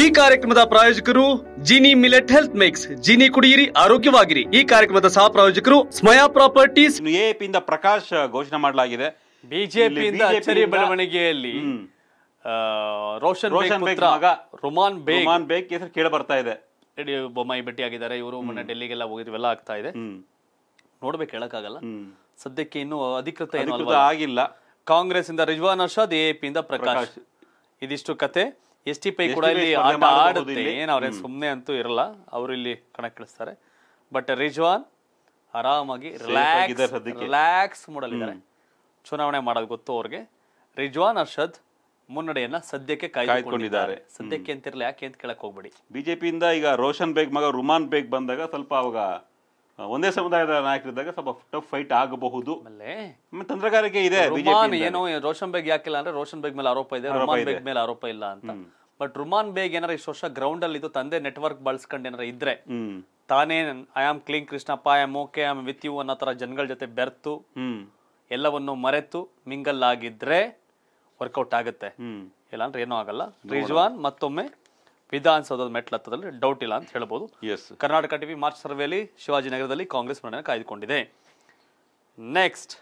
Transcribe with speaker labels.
Speaker 1: ಈ ಕಾರ್ಯಕ್ರಮದ ಪ್ರಾಯೋಜಕರು Jini millet health mix Jini ಕುಡಿಯಿರಿ ಆರೋಗ್ಯವಾಗಿರಿ ಈ ಕಾರ್ಯಕ್ರಮದ ಸಹ ಪ್ರಾಯೋಜಕರು ಸ್ಮಯಾ ಪ್ರಾಪರ್ಟೀಸ್ ಎಪಿಯಿಂದ ಪ್ರಕಾಶ್ ಘೋಷಣೆ ಮಾಡಲಾಗಿದೆ ಬಿಜೆಪಿಯಿಂದ ಅಚ್ಚರಿ ಬೆಳವಣಿಗೆಯಲ್ಲಿ ರೋಷನ್ ರೋಷನ್ ಬೇಗ್ ಮಗ ರುಮಾನ್ ಬೇಗ್ ಹೆಸರು ಕೇಳಿ ಬರ್ತಾ ಇದೆ ಬೊಮ್ಮಾಯಿ ಭೇಟಿ ಆಗಿದ್ದಾರೆ ಇವರು ಮೊನ್ನೆ ಡೆಲ್ಲಿಗೆಲ್ಲ ಹೋಗಿದ್ವೆಲ್ಲ ಆಗ್ತಾ ಇದೆ ನೋಡ್ಬೇಕು ಹೇಳಕ್ಕಾಗಲ್ಲ ಸದ್ಯಕ್ಕೆ ಇನ್ನು ಅಧಿಕೃತ ಏನು ಆಗಿಲ್ಲ ಕಾಂಗ್ರೆಸ್ ಇಂದ ರಿಜ್ವಾನ್ ಅರ್ಷಾದ್ ಎಪಿಯಿಂದ ಪ್ರಕಾಶ್ ಇದಿಷ್ಟು ಕತೆ ಎಸ್ ಟಿ ಪೈ ಕೂಡ ಇಲ್ಲಿ ಆಟ ಆಡುತ್ತೆ ಏನು ಅವ್ರೇನು ಸುಮ್ಮನೆ ಅಂತೂ ಇರಲ್ಲ ಅವರು ಇಲ್ಲಿ ಕಣಕ್ಕಿಳಿಸ್ತಾರೆ ಬಟ್ ರಿಜ್ವಾನ್ ಆರಾಮಾಗಿ ರಿಲ್ಯಾಕ್ಸ್ ರಿಲ್ಯಾಕ್ಸ್ ಮೂಡಲಿದ್ದಾರೆ ಚುನಾವಣೆ ಮಾಡೋದು ಗೊತ್ತು ಅವ್ರಿಗೆ ರಿಜ್ವಾನ್ ಅರ್ಷದ್ ಮುನ್ನಡೆಯನ್ನ ಸದ್ಯಕ್ಕೆ ಕಾಯ್ದುಕೊಂಡಿದ್ದಾರೆ ಸದ್ಯಕ್ಕೆ ಅಂತಿರಲಿ ಯಾಕೆ ಅಂತ ಕೇಳಕ್ ಹೋಗ್ಬೇಡಿ
Speaker 2: ಬಿಜೆಪಿಯಿಂದ ಈಗ ರೋಷನ್ ಬೇಗ್ ಮಗ ರುಮಾನ್ ಬೇಗ್ ಬಂದಾಗ ಸ್ವಲ್ಪ ಅವಾಗ ಒಂದೇ ಸಮುದಾಯದ ನಾಯಕರಿದ್ದಾಗ ಸ್ವಲ್ಪ ಟಫ್ ಫೈಟ್ ಆಗಬಹುದು ತಂತ್ರಗಾರಿಕೆ ಇದೆ ಏನೋ
Speaker 1: ರೋಷನ್ ಬೇಗ್ ಯಾಕಿಲ್ಲ ಅಂದ್ರೆ ರೋಷನ್ ಬೇಗ್ ಮೇಲೆ ಆರೋಪ ಇದೆ ರುಮಾನ್ ಬೇಗ್ ಮೇಲೆ ಆರೋಪ ಇಲ್ಲ ಅಂತ ಬಟ್ ರುಮಾನ್ ಬೇಗ್ ಏನಾರ ಇಷ್ಟು ವರ್ಷ ಗ್ರೌಂಡ್ ಅಲ್ಲಿ ಇದು ತಂದೆ ನೆಟ್ವರ್ಕ್ ಬಳಸ್ಕೊಂಡು ಏನಾರ ಇದ್ರೆ ತಾನೇ I am clean Krishnappa I am okay I am with you ಅನ್ನೋ ತರ ಜನಗಳ ಜೊತೆ ಬೆರ್ತು ಎಲ್ಲವನ್ನು ಮರೆತು ಮಿಂಗಲ್ ಆಗಿದ್ರೆ ವರ್ಕೌಟ್ ಆಗುತ್ತೆ ಇಲ್ಲಾಂದ್ರೆ ಏನೂ ಆಗಲ್ಲ ರಿಜ್ವಾನ್ ಮತ್ತೊಮ್ಮೆ ವಿಧಾನಸೌಧದ ಮೆಟ್ಲತ್ತದಲ್ಲಿ ಡೌಟ್ ಇಲ್ಲ ಅಂತ ಹೇಳಬಹುದು ಎಸ್ ಕರ್ನಾಟಕ ಟಿವಿ ಮಾರ್ಚ್ ಸರ್ವೆಯಲ್ಲಿ ಶಿವಾಜಿನಗರದಲ್ಲಿ ಕಾಂಗ್ರೆಸ್ ಮಂಡನೆ ಕಾಯ್ದುಕೊಂಡಿದೆ ನೆಕ್ಸ್ಟ್